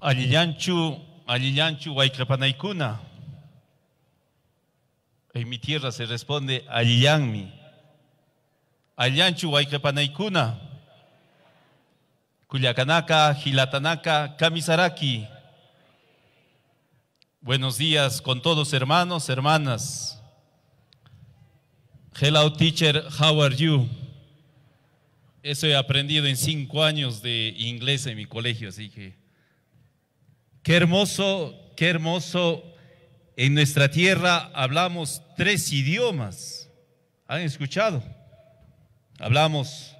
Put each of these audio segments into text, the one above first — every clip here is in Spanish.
Alillanchu, Alillanchu, Huayclapanaikuna. En mi tierra se responde Alillanmi. Alianchu, waikrepanaikuna. Kuliakanaka, Gilatanaka, kamisaraki. Buenos días con todos hermanos, hermanas. Hello teacher, how are you? Eso he aprendido en cinco años de inglés en mi colegio, así que qué hermoso, qué hermoso. En nuestra tierra hablamos tres idiomas. ¿Han escuchado? Hablamos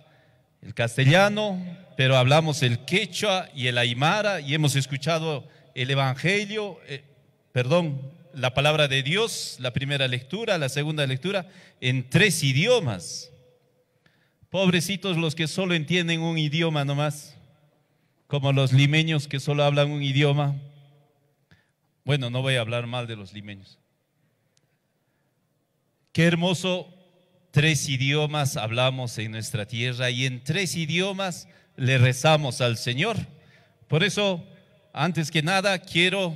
el castellano, pero hablamos el quechua y el aymara y hemos escuchado el evangelio, eh, perdón, la palabra de Dios, la primera lectura, la segunda lectura, en tres idiomas. Pobrecitos los que solo entienden un idioma nomás, como los limeños que solo hablan un idioma. Bueno, no voy a hablar mal de los limeños. Qué hermoso, tres idiomas hablamos en nuestra tierra y en tres idiomas le rezamos al Señor. Por eso, antes que nada, quiero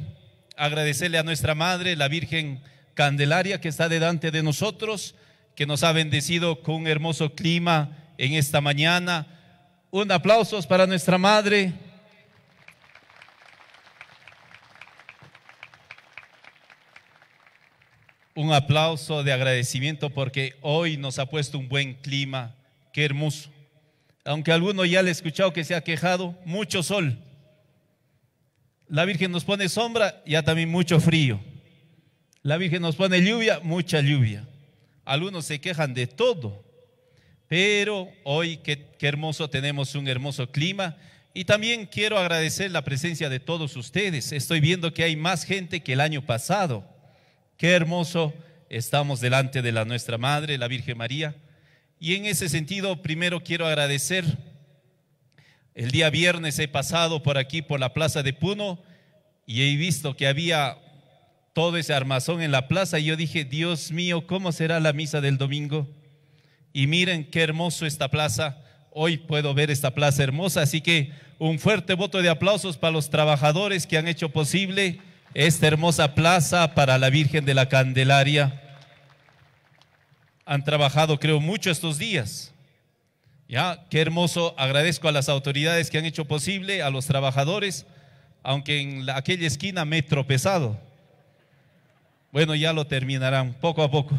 agradecerle a nuestra Madre, la Virgen Candelaria, que está delante de nosotros, que nos ha bendecido con un hermoso clima en esta mañana. Un aplauso para nuestra Madre. Un aplauso de agradecimiento porque hoy nos ha puesto un buen clima. Qué hermoso. Aunque alguno ya le ha escuchado que se ha quejado, mucho sol. La Virgen nos pone sombra, ya también mucho frío. La Virgen nos pone lluvia, mucha lluvia. Algunos se quejan de todo, pero hoy qué, hermoso tenemos un hermoso clima. Y también quiero agradecer la presencia de todos ustedes. Estoy viendo que hay más gente que el año pasado. Qué hermoso estamos delante de la nuestra Madre, la Virgen María. Y en ese sentido, primero quiero agradecer el día viernes he pasado por aquí, por la plaza de Puno, y he visto que había todo ese armazón en la plaza, y yo dije, Dios mío, ¿cómo será la misa del domingo? Y miren qué hermoso esta plaza. Hoy puedo ver esta plaza hermosa, así que un fuerte voto de aplausos para los trabajadores que han hecho posible esta hermosa plaza para la Virgen de la Candelaria. Han trabajado, creo, mucho estos días. Ya, qué hermoso. Agradezco a las autoridades que han hecho posible, a los trabajadores, aunque en aquella esquina me he tropezado. Bueno, ya lo terminarán poco a poco.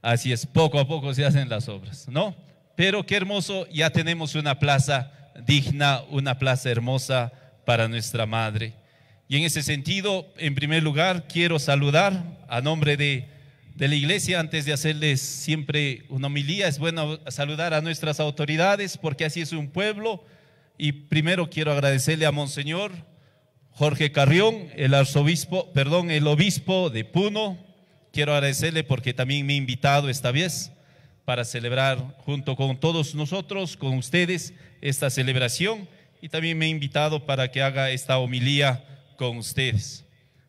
Así es, poco a poco se hacen las obras, ¿no? Pero qué hermoso, ya tenemos una plaza digna, una plaza hermosa para nuestra madre. Y en ese sentido, en primer lugar, quiero saludar a nombre de de la iglesia, antes de hacerles siempre una homilía, es bueno saludar a nuestras autoridades porque así es un pueblo. Y primero quiero agradecerle a Monseñor Jorge Carrión, el arzobispo, perdón, el obispo de Puno. Quiero agradecerle porque también me ha invitado esta vez para celebrar junto con todos nosotros, con ustedes, esta celebración. Y también me ha invitado para que haga esta homilía con ustedes.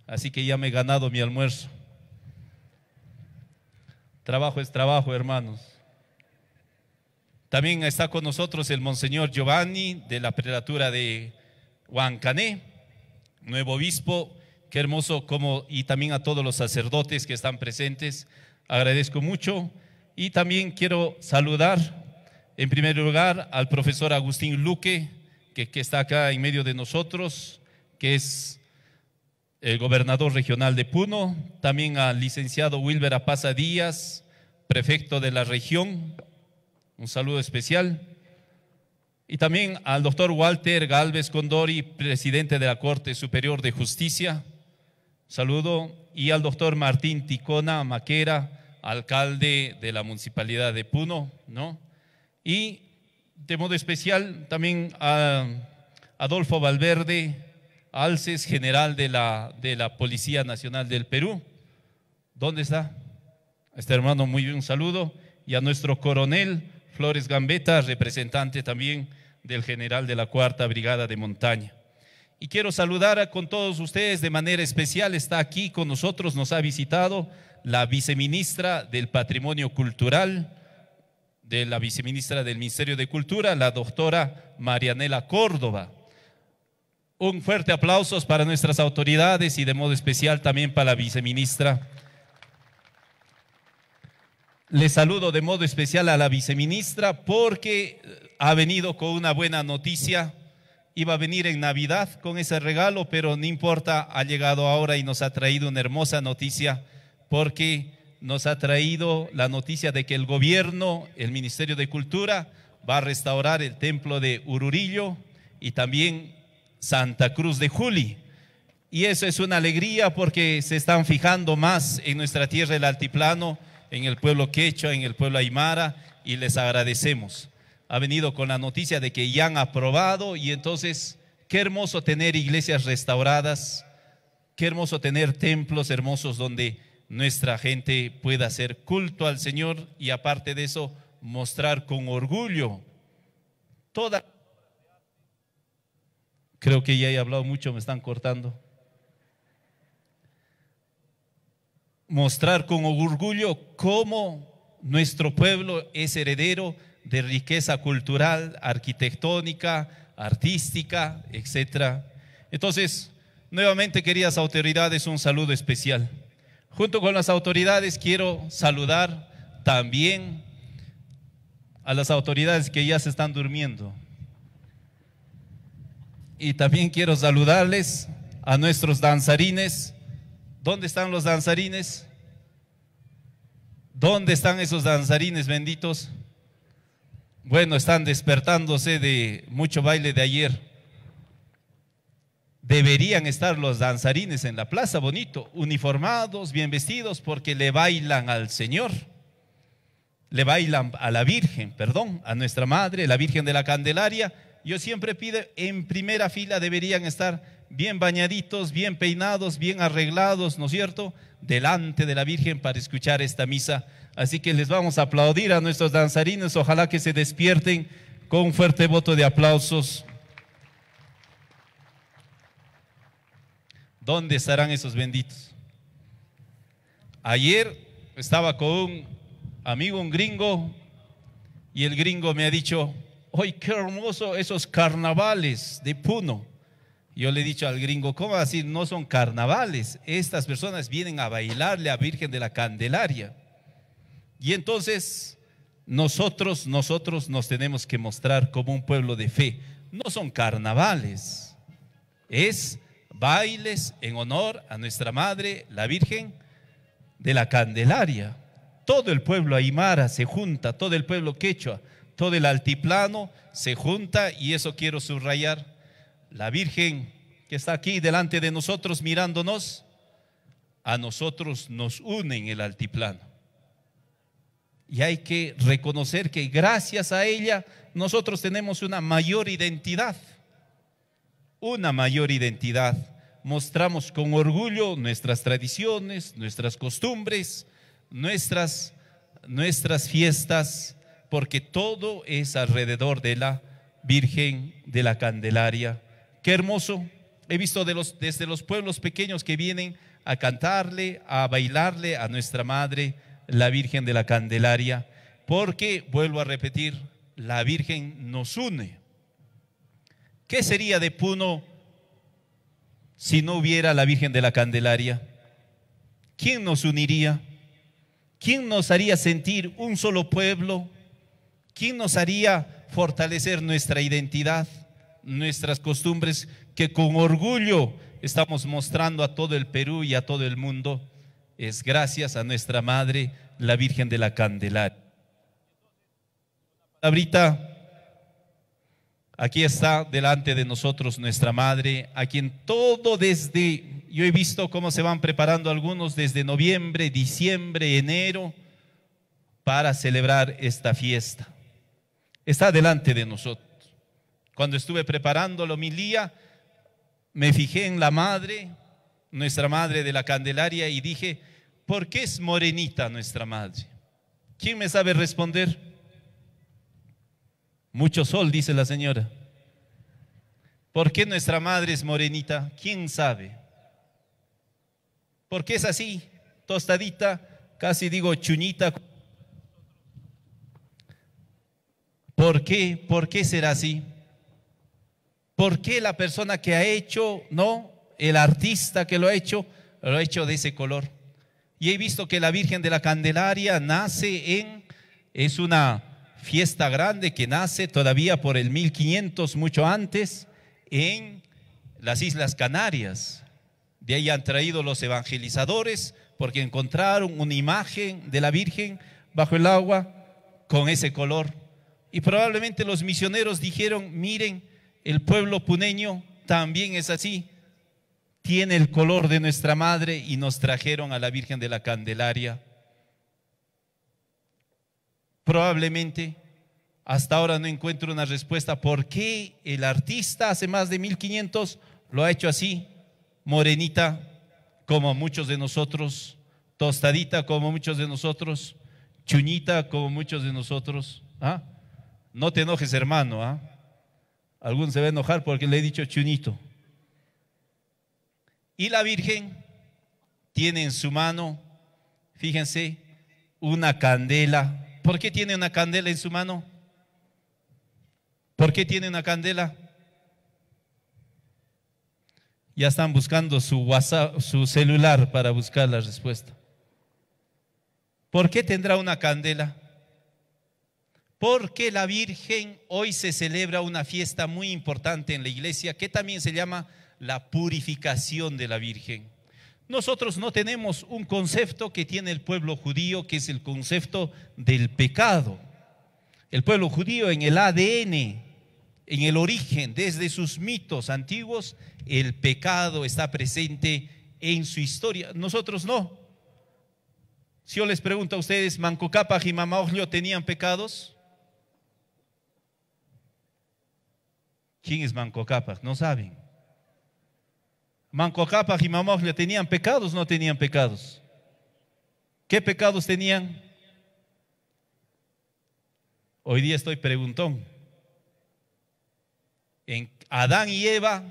Así que ya me he ganado mi almuerzo. Trabajo es trabajo, hermanos. También está con nosotros el Monseñor Giovanni de la prelatura de Huancané, nuevo obispo. Qué hermoso, como, y también a todos los sacerdotes que están presentes. Agradezco mucho. Y también quiero saludar, en primer lugar, al profesor Agustín Luque, que, que está acá en medio de nosotros, que es el gobernador regional de Puno, también al licenciado Wilber Apaza Díaz, prefecto de la región, un saludo especial, y también al doctor Walter Galvez Condori, presidente de la Corte Superior de Justicia, saludo, y al doctor Martín Ticona Maquera, alcalde de la Municipalidad de Puno, ¿no? Y de modo especial también a Adolfo Valverde, Alces, general de la, de la Policía Nacional del Perú. ¿Dónde está? Este hermano, muy bien, un saludo. Y a nuestro coronel Flores Gambeta, representante también del general de la Cuarta Brigada de Montaña. Y quiero saludar a, con todos ustedes de manera especial. Está aquí con nosotros, nos ha visitado la viceministra del Patrimonio Cultural, de la viceministra del Ministerio de Cultura, la doctora Marianela Córdoba. Un fuerte aplauso para nuestras autoridades y de modo especial también para la viceministra. Le saludo de modo especial a la viceministra porque eh, ha venido con una buena noticia. Iba a venir en Navidad con ese regalo, pero no importa, ha llegado ahora y nos ha traído una hermosa noticia porque nos ha traído la noticia de que el gobierno, el Ministerio de Cultura, va a restaurar el templo de Ururillo y también Santa Cruz de Juli. Y eso es una alegría porque se están fijando más en nuestra tierra del altiplano, en el pueblo quechua, en el pueblo aymara, y les agradecemos. Ha venido con la noticia de que ya han aprobado y entonces qué hermoso tener iglesias restauradas, qué hermoso tener templos hermosos donde nuestra gente pueda hacer culto al Señor y aparte de eso mostrar con orgullo toda Creo que ya he hablado mucho, me están cortando. Mostrar con orgullo cómo nuestro pueblo es heredero de riqueza cultural, arquitectónica, artística, etc. Entonces, nuevamente, queridas autoridades, un saludo especial. Junto con las autoridades quiero saludar también a las autoridades que ya se están durmiendo y también quiero saludarles a nuestros danzarines. ¿Dónde están los danzarines? ¿Dónde están esos danzarines benditos? Bueno, están despertándose de mucho baile de ayer. Deberían estar los danzarines en la plaza, bonito, uniformados, bien vestidos, porque le bailan al Señor. Le bailan a la Virgen, perdón, a nuestra Madre, la Virgen de la Candelaria yo siempre pido, en primera fila deberían estar bien bañaditos, bien peinados, bien arreglados, ¿no es cierto? Delante de la Virgen para escuchar esta misa. Así que les vamos a aplaudir a nuestros danzarines, ojalá que se despierten con un fuerte voto de aplausos. ¿Dónde estarán esos benditos? Ayer estaba con un amigo, un gringo, y el gringo me ha dicho, hoy qué hermoso esos carnavales de Puno. Yo le he dicho al gringo, ¿cómo así? No son carnavales. Estas personas vienen a bailarle a Virgen de la Candelaria. Y entonces nosotros, nosotros nos tenemos que mostrar como un pueblo de fe. No son carnavales, es bailes en honor a nuestra Madre, la Virgen de la Candelaria. Todo el pueblo aymara se junta, todo el pueblo quechua del altiplano se junta y eso quiero subrayar. La Virgen que está aquí delante de nosotros mirándonos, a nosotros nos une el altiplano. Y hay que reconocer que gracias a ella nosotros tenemos una mayor identidad, una mayor identidad. Mostramos con orgullo nuestras tradiciones, nuestras costumbres, nuestras, nuestras fiestas porque todo es alrededor de la Virgen de la Candelaria. Qué hermoso. He visto desde los pueblos pequeños que vienen a cantarle, a bailarle a nuestra Madre, la Virgen de la Candelaria, porque, vuelvo a repetir, la Virgen nos une. ¿Qué sería de Puno si no hubiera la Virgen de la Candelaria? ¿Quién nos uniría? ¿Quién nos haría sentir un solo pueblo? ¿Quién nos haría fortalecer nuestra identidad, nuestras costumbres que con orgullo estamos mostrando a todo el Perú y a todo el mundo? Es gracias a nuestra Madre, la Virgen de la Candelaria. Ahorita, aquí está delante de nosotros nuestra Madre, a quien todo desde, yo he visto cómo se van preparando algunos desde noviembre, diciembre, enero, para celebrar esta fiesta está delante de nosotros. Cuando estuve preparando la homilía, me fijé en la madre, nuestra madre de la Candelaria, y dije, ¿por qué es morenita nuestra madre? ¿Quién me sabe responder? Mucho sol, dice la señora. ¿Por qué nuestra madre es morenita? ¿Quién sabe? ¿Por qué es así? Tostadita, casi digo chuñita. ¿Por qué? ¿Por qué será así? ¿Por qué la persona que ha hecho, no, el artista que lo ha hecho, lo ha hecho de ese color? Y he visto que la Virgen de la Candelaria nace en, es una fiesta grande que nace todavía por el 1500, mucho antes, en las Islas Canarias. De ahí han traído los evangelizadores porque encontraron una imagen de la Virgen bajo el agua con ese color. Y probablemente los misioneros dijeron, miren, el pueblo puneño también es así, tiene el color de nuestra madre y nos trajeron a la Virgen de la Candelaria. Probablemente hasta ahora no encuentro una respuesta por qué el artista hace más de 1500 lo ha hecho así, morenita como muchos de nosotros, tostadita como muchos de nosotros, chuñita como muchos de nosotros. ¿ah? No te enojes, hermano. ¿ah? se va a enojar porque le he dicho chunito. Y la Virgen tiene en su mano, fíjense, una candela. ¿Por qué tiene una candela en su mano? ¿Por qué tiene una candela? Ya están buscando su WhatsApp, su celular para buscar la respuesta. ¿Por qué tendrá una candela? porque la Virgen hoy se celebra una fiesta muy importante en la iglesia que también se llama la purificación de la Virgen. Nosotros no tenemos un concepto que tiene el pueblo judío, que es el concepto del pecado. El pueblo judío en el ADN, en el origen, desde sus mitos antiguos, el pecado está presente en su historia. Nosotros no. Si yo les pregunto a ustedes, Cápac y Mamaoglio tenían pecados? ¿Quién es Manco Cápac? No saben. Manco Cápac y Mamoglia tenían pecados, no tenían pecados. ¿Qué pecados tenían? Hoy día estoy preguntón. En Adán y Eva,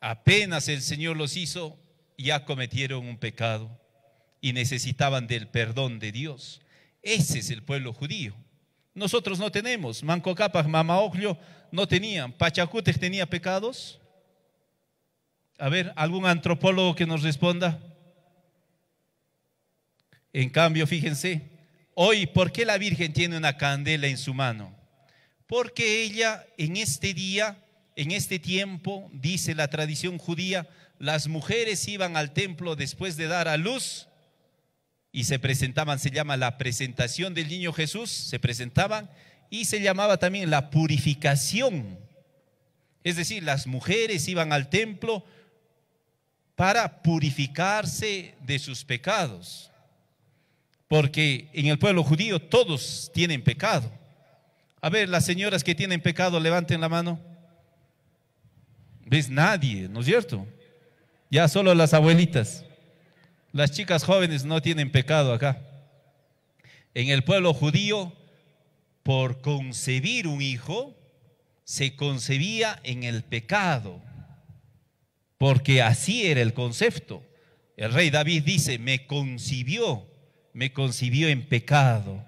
apenas el Señor los hizo, ya cometieron un pecado y necesitaban del perdón de Dios. Ese es el pueblo judío. Nosotros no tenemos. Manco Mama Ocllo no tenían. Pachacútec tenía pecados. A ver, algún antropólogo que nos responda. En cambio, fíjense, hoy, ¿por qué la Virgen tiene una candela en su mano? Porque ella en este día, en este tiempo, dice la tradición judía, las mujeres iban al templo después de dar a luz y se presentaban, se llama la presentación del niño Jesús, se presentaban y se llamaba también la purificación. Es decir, las mujeres iban al templo para purificarse de sus pecados. Porque en el pueblo judío todos tienen pecado. A ver, las señoras que tienen pecado, levanten la mano. ¿Ves? Nadie, ¿no es cierto? Ya solo las abuelitas. Las chicas jóvenes no tienen pecado acá. En el pueblo judío por concebir un hijo, se concebía en el pecado, porque así era el concepto. El rey David dice, me concibió, me concibió en pecado,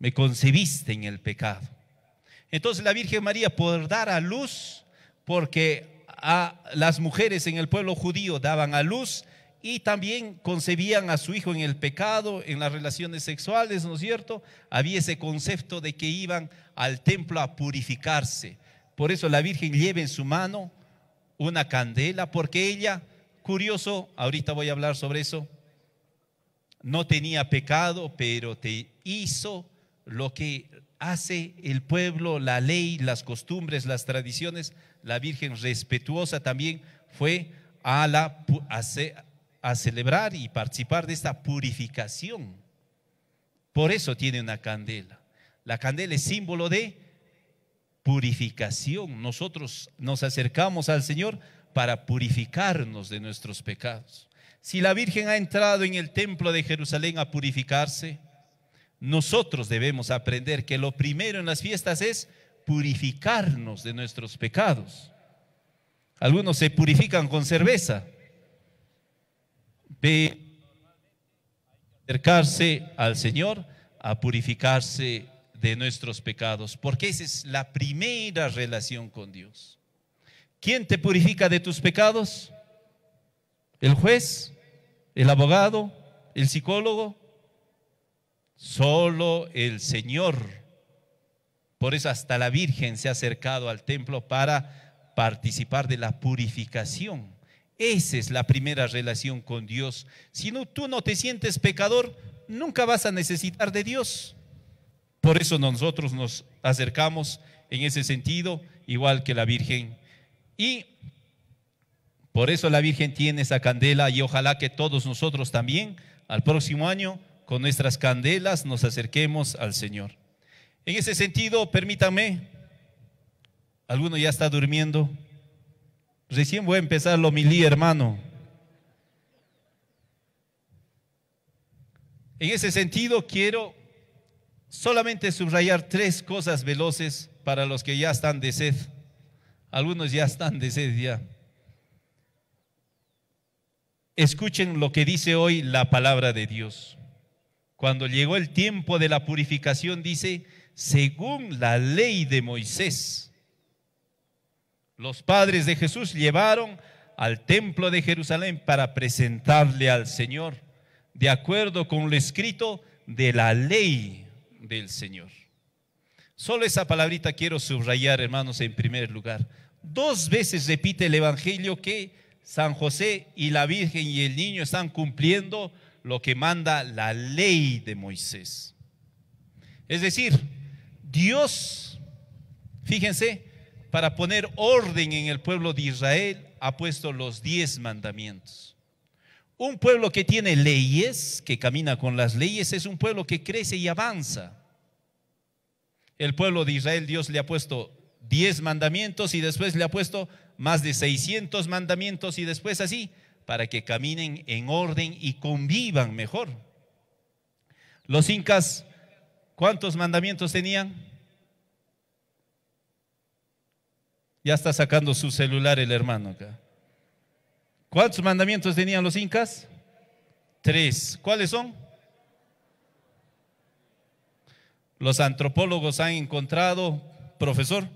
me concebiste en el pecado. Entonces la Virgen María por dar a luz, porque a las mujeres en el pueblo judío daban a luz y también concebían a su hijo en el pecado, en las relaciones sexuales, ¿no es cierto? Había ese concepto de que iban al templo a purificarse. Por eso la Virgen lleva en su mano una candela, porque ella, curioso, ahorita voy a hablar sobre eso, no tenía pecado, pero te hizo lo que hace el pueblo, la ley, las costumbres, las tradiciones. La Virgen respetuosa también fue a la... A a celebrar y participar de esta purificación. Por eso tiene una candela. La candela es símbolo de purificación. Nosotros nos acercamos al Señor para purificarnos de nuestros pecados. Si la Virgen ha entrado en el templo de Jerusalén a purificarse, nosotros debemos aprender que lo primero en las fiestas es purificarnos de nuestros pecados. Algunos se purifican con cerveza, de acercarse al Señor, a purificarse de nuestros pecados, porque esa es la primera relación con Dios. ¿Quién te purifica de tus pecados? ¿El juez? ¿El abogado? ¿El psicólogo? Solo el Señor. Por eso hasta la Virgen se ha acercado al templo para participar de la purificación esa es la primera relación con Dios. Si no, tú no te sientes pecador, nunca vas a necesitar de Dios. Por eso nosotros nos acercamos en ese sentido, igual que la Virgen. Y por eso la Virgen tiene esa candela y ojalá que todos nosotros también al próximo año con nuestras candelas nos acerquemos al Señor. En ese sentido, permítame, alguno ya está durmiendo, Recién voy a empezar lo milí, hermano. En ese sentido, quiero solamente subrayar tres cosas veloces para los que ya están de sed. Algunos ya están de sed ya. Escuchen lo que dice hoy la palabra de Dios. Cuando llegó el tiempo de la purificación, dice, según la ley de Moisés los padres de Jesús llevaron al templo de Jerusalén para presentarle al Señor, de acuerdo con lo escrito de la ley del Señor. Solo esa palabrita quiero subrayar, hermanos, en primer lugar. Dos veces repite el Evangelio que San José y la Virgen y el niño están cumpliendo lo que manda la ley de Moisés. Es decir, Dios, fíjense, para poner orden en el pueblo de Israel, ha puesto los diez mandamientos. Un pueblo que tiene leyes, que camina con las leyes, es un pueblo que crece y avanza. El pueblo de Israel, Dios le ha puesto diez mandamientos y después le ha puesto más de 600 mandamientos y después así, para que caminen en orden y convivan mejor. Los incas, ¿cuántos mandamientos tenían? Ya está sacando su celular el hermano acá. ¿Cuántos mandamientos tenían los incas? Tres. ¿Cuáles son? Los antropólogos han encontrado, profesor,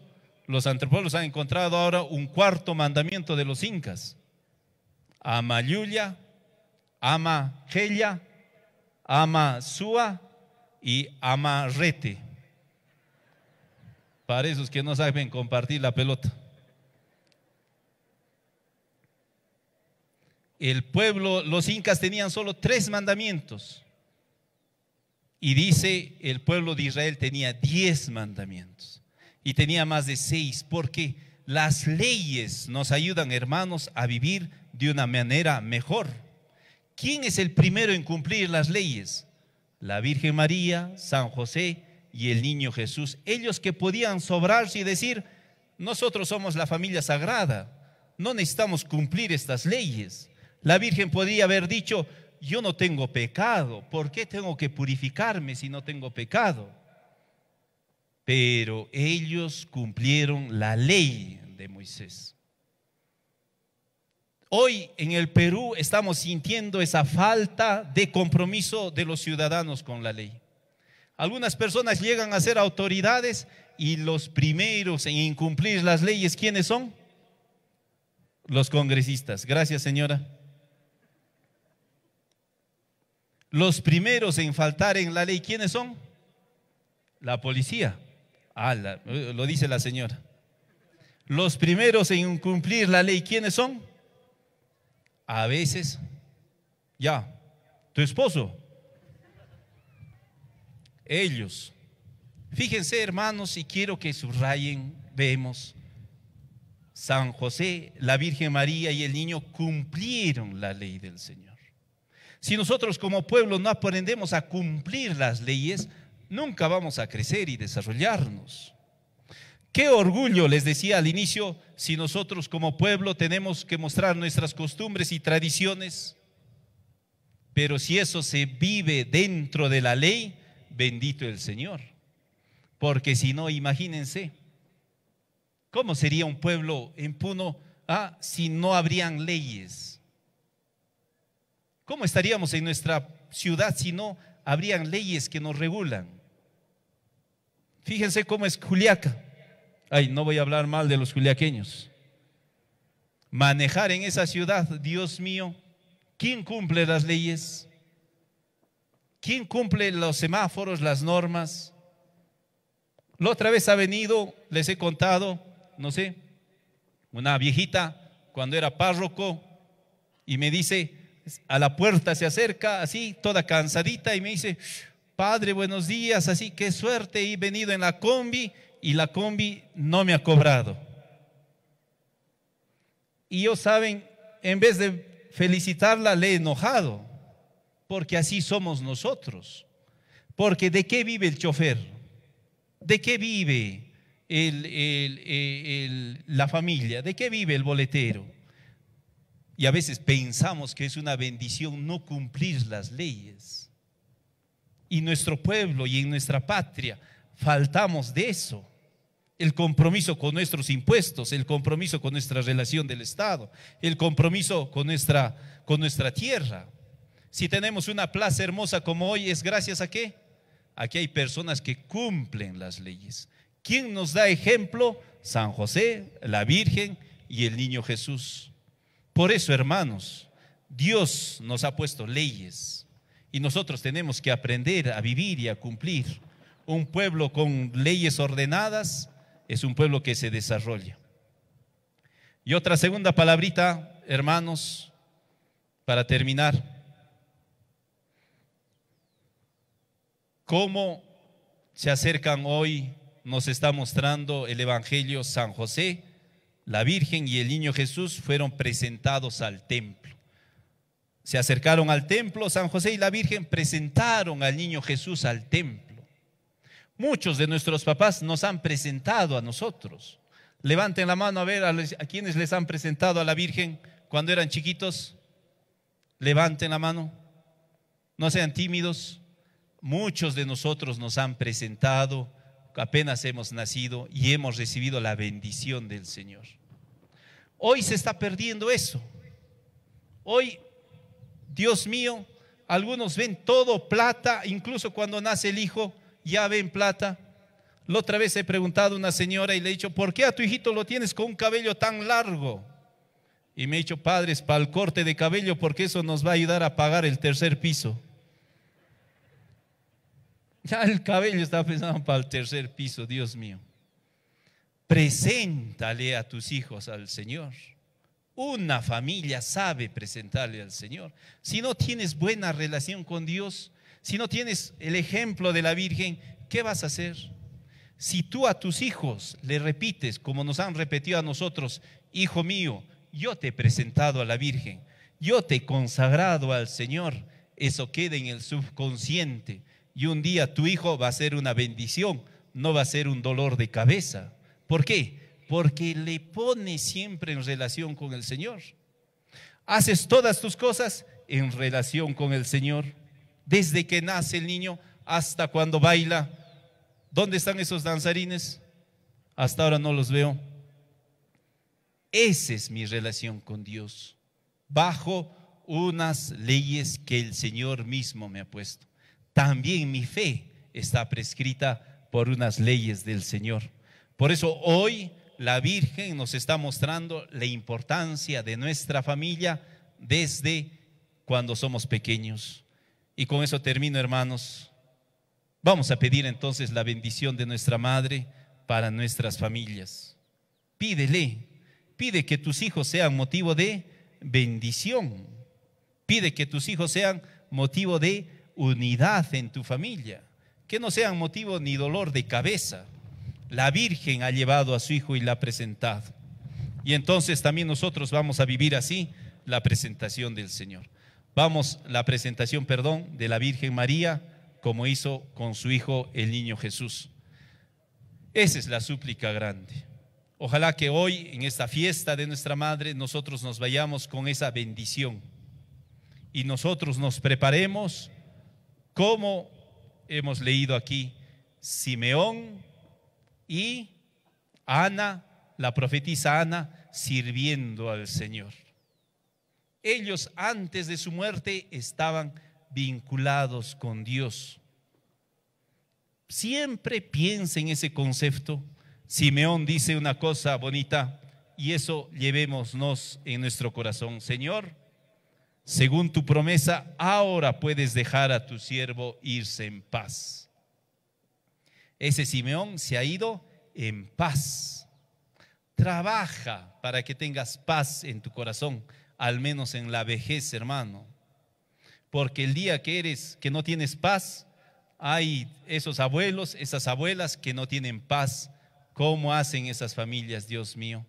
los antropólogos han encontrado ahora un cuarto mandamiento de los incas. ama Gella, ama Sua y Rete. Para esos que no saben compartir la pelota. el pueblo, los incas tenían solo tres mandamientos. Y dice, el pueblo de Israel tenía diez mandamientos y tenía más de seis, porque las leyes nos ayudan, hermanos, a vivir de una manera mejor. ¿Quién es el primero en cumplir las leyes? La Virgen María, San José y el niño Jesús. Ellos que podían sobrarse y decir, nosotros somos la familia sagrada, no necesitamos cumplir estas leyes. La Virgen podría haber dicho, yo no tengo pecado, ¿por qué tengo que purificarme si no tengo pecado? Pero ellos cumplieron la ley de Moisés. Hoy en el Perú estamos sintiendo esa falta de compromiso de los ciudadanos con la ley. Algunas personas llegan a ser autoridades y los primeros en incumplir las leyes, ¿quiénes son? Los congresistas. Gracias, señora. los primeros en faltar en la ley, ¿quiénes son? La policía. Ah, eh, lo dice la señora. Los primeros en cumplir la ley, ¿quiénes son? A veces, ya, tu esposo. Ellos. Fíjense, hermanos, y quiero que subrayen, vemos, San José, la Virgen María y el niño cumplieron la ley del Señor. Si nosotros como pueblo no aprendemos a cumplir las leyes, nunca vamos a crecer y desarrollarnos. Qué orgullo, les decía al inicio, si nosotros como pueblo tenemos que mostrar nuestras costumbres y tradiciones, pero si eso se vive dentro de la ley, bendito el Señor. Porque si no, imagínense, ¿cómo sería un pueblo en Puno ah, si no habrían leyes? ¿Cómo estaríamos en nuestra ciudad si no habrían leyes que nos regulan? Fíjense cómo es Juliaca. Ay, no voy a hablar mal de los juliaqueños. Manejar en esa ciudad, Dios mío, ¿quién cumple las leyes? ¿Quién cumple los semáforos, las normas? La otra vez ha venido, les he contado, no sé, una viejita cuando era párroco y me dice, a la puerta se acerca, así, toda cansadita, y me dice, padre, buenos días, así, qué suerte, he venido en la combi y la combi no me ha cobrado. Y yo, saben, en vez de felicitarla, le he enojado, porque así somos nosotros. Porque ¿de qué vive el chofer? ¿De qué vive el, la familia? ¿De qué vive el boletero? Y a veces pensamos que es una bendición no cumplir las leyes. Y nuestro pueblo y en nuestra patria faltamos de eso. El compromiso con nuestros impuestos, el compromiso con nuestra relación del Estado, el compromiso con nuestra, con nuestra tierra. Si tenemos una plaza hermosa como hoy, es gracias a qué? Aquí hay personas que cumplen las leyes. ¿Quién nos da ejemplo? San José, la Virgen y el niño Jesús. Por eso, hermanos, Dios nos ha puesto leyes y nosotros tenemos que aprender a vivir y a cumplir. Un pueblo con leyes ordenadas es un pueblo que se desarrolla. Y otra segunda palabrita, hermanos, para terminar. ¿Cómo se acercan hoy? Nos está mostrando el Evangelio San José la Virgen y el niño Jesús fueron presentados al templo. Se acercaron al templo, San José y la Virgen presentaron al niño Jesús al templo. Muchos de nuestros papás nos han presentado a nosotros. Levanten la mano a ver a, quienes les han presentado a la Virgen cuando eran chiquitos. Levanten la mano. No sean tímidos. Muchos de nosotros nos han presentado apenas hemos nacido y hemos recibido la bendición del Señor. Hoy se está perdiendo eso. Hoy, Dios mío, algunos ven todo plata, incluso cuando nace el hijo, ya ven plata. La otra vez he preguntado a una señora y le he dicho, ¿por qué a tu hijito lo tienes con un cabello tan largo? Y me he dicho, padres, para el corte de cabello, porque eso nos va a ayudar a pagar el tercer piso. Ya el cabello está pensando para el tercer piso, Dios mío. Preséntale a tus hijos al Señor. Una familia sabe presentarle al Señor. Si no tienes buena relación con Dios, si no tienes el ejemplo de la Virgen, ¿qué vas a hacer? Si tú a tus hijos le repites, como nos han repetido a nosotros, hijo mío, yo te he presentado a la Virgen, yo te he consagrado al Señor, eso queda en el subconsciente y un día tu hijo va a ser una bendición, no va a ser un dolor de cabeza. ¿Por qué? Porque le pone siempre en relación con el Señor. Haces todas tus cosas en relación con el Señor. Desde que nace el niño hasta cuando baila. ¿Dónde están esos danzarines? Hasta ahora no los veo. Esa es mi relación con Dios, bajo unas leyes que el Señor mismo me ha puesto también mi fe está prescrita por unas leyes del Señor. Por eso hoy la Virgen nos está mostrando la importancia de nuestra familia desde cuando somos pequeños. Y con eso termino, hermanos. Vamos a pedir entonces la bendición de nuestra Madre para nuestras familias. Pídele, pide que tus hijos sean motivo de bendición. Pide que tus hijos sean motivo de unidad en tu familia, que no sean motivo ni dolor de cabeza. La Virgen ha llevado a su Hijo y la ha presentado. Y entonces también nosotros vamos a vivir así la presentación del Señor. Vamos, la presentación, perdón, de la Virgen María, como hizo con su Hijo el niño Jesús. Esa es la súplica grande. Ojalá que hoy, en esta fiesta de nuestra Madre, nosotros nos vayamos con esa bendición y nosotros nos preparemos como hemos leído aquí, Simeón y Ana, la profetisa Ana, sirviendo al Señor. Ellos antes de su muerte estaban vinculados con Dios. Siempre piensa en ese concepto. Simeón dice una cosa bonita y eso llevémonos en nuestro corazón. Señor, según tu promesa, ahora puedes dejar a tu siervo irse en paz. Ese Simeón se ha ido en paz. Trabaja para que tengas paz en tu corazón, al menos en la vejez, hermano. Porque el día que eres, que no tienes paz, hay esos abuelos, esas abuelas que no tienen paz. ¿Cómo hacen esas familias, Dios mío?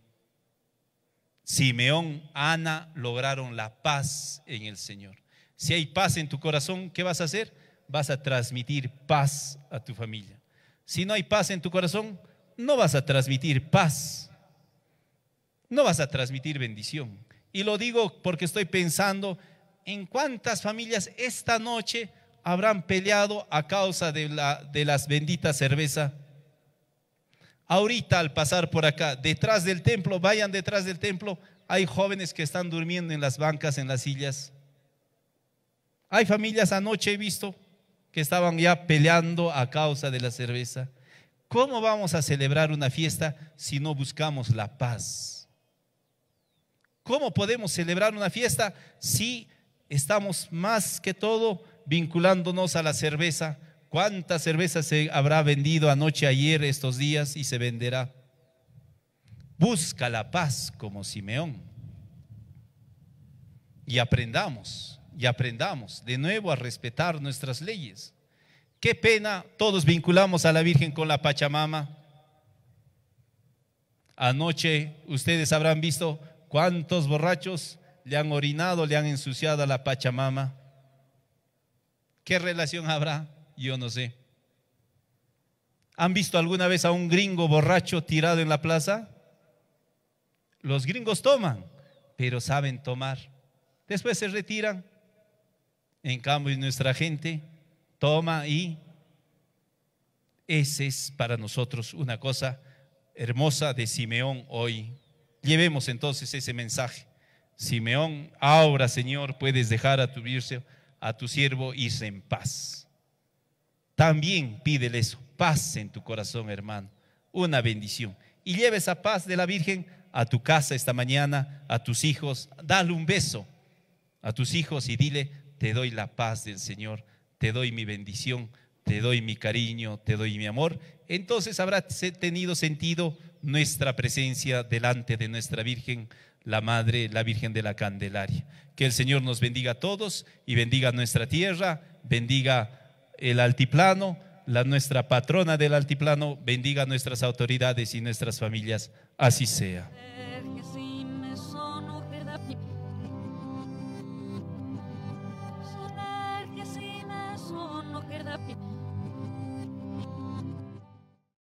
Simeón, Ana lograron la paz en el Señor. Si hay paz en tu corazón, ¿qué vas a hacer? Vas a transmitir paz a tu familia. Si no hay paz en tu corazón, no vas a transmitir paz. No vas a transmitir bendición. Y lo digo porque estoy pensando en cuántas familias esta noche habrán peleado a causa de, la, de las benditas cervezas ahorita al pasar por acá, detrás del templo, vayan detrás del templo, hay jóvenes que están durmiendo en las bancas, en las sillas. Hay familias anoche he visto que estaban ya peleando a causa de la cerveza. ¿Cómo vamos a celebrar una fiesta si no buscamos la paz? ¿Cómo podemos celebrar una fiesta si estamos más que todo vinculándonos a la cerveza, ¿Cuánta cerveza se habrá vendido anoche, ayer, estos días y se venderá? Busca la paz como Simeón. Y aprendamos, y aprendamos de nuevo a respetar nuestras leyes. Qué pena, todos vinculamos a la Virgen con la Pachamama. Anoche ustedes habrán visto cuántos borrachos le han orinado, le han ensuciado a la Pachamama. ¿Qué relación habrá? Yo no sé. ¿Han visto alguna vez a un gringo borracho tirado en la plaza? Los gringos toman, pero saben tomar. Después se retiran. En cambio, nuestra gente toma y esa es para nosotros una cosa hermosa de Simeón hoy. Llevemos entonces ese mensaje. Simeón, ahora Señor, puedes dejar a tu, a tu siervo irse en paz. También pídele paz en tu corazón, hermano, una bendición. Y lleve esa paz de la Virgen a tu casa esta mañana, a tus hijos, dale un beso a tus hijos y dile, te doy la paz del Señor, te doy mi bendición, te doy mi cariño, te doy mi amor. Entonces habrá tenido sentido nuestra presencia delante de nuestra Virgen, la Madre, la Virgen de la Candelaria. Que el Señor nos bendiga a todos y bendiga nuestra tierra, bendiga el altiplano, la, nuestra patrona del altiplano, bendiga a nuestras autoridades y nuestras familias. Así sea.